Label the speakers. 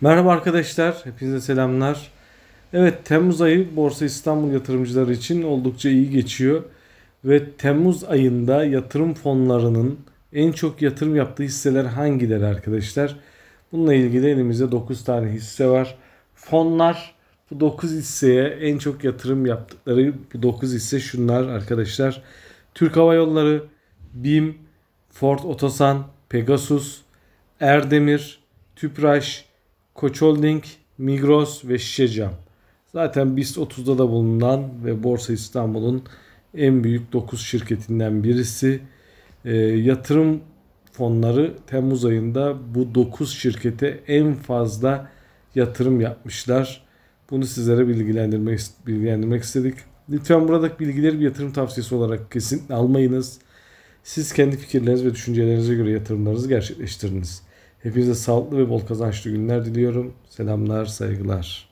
Speaker 1: Merhaba arkadaşlar, hepinize selamlar. Evet, Temmuz ayı Borsa İstanbul yatırımcıları için oldukça iyi geçiyor. Ve Temmuz ayında yatırım fonlarının en çok yatırım yaptığı hisseler hangileri arkadaşlar? Bununla ilgili elimizde 9 tane hisse var. Fonlar bu 9 hisseye en çok yatırım yaptıkları bu 9 hisse şunlar arkadaşlar. Türk Hava Yolları, BİM, Ford Otosan, Pegasus, Erdemir, Tüpraş, Koç Holding, Migros ve Şişecam. Zaten BIST 30'da da bulunan ve Borsa İstanbul'un en büyük 9 şirketinden birisi. E, yatırım fonları Temmuz ayında bu 9 şirkete en fazla yatırım yapmışlar. Bunu sizlere bilgilendirmek, bilgilendirmek istedik. Lütfen buradaki bilgileri bir yatırım tavsiyesi olarak kesin almayınız. Siz kendi fikirleriniz ve düşüncelerinize göre yatırımlarınızı gerçekleştiriniz. Hepinize sağlıklı ve bol kazançlı günler diliyorum. Selamlar, saygılar.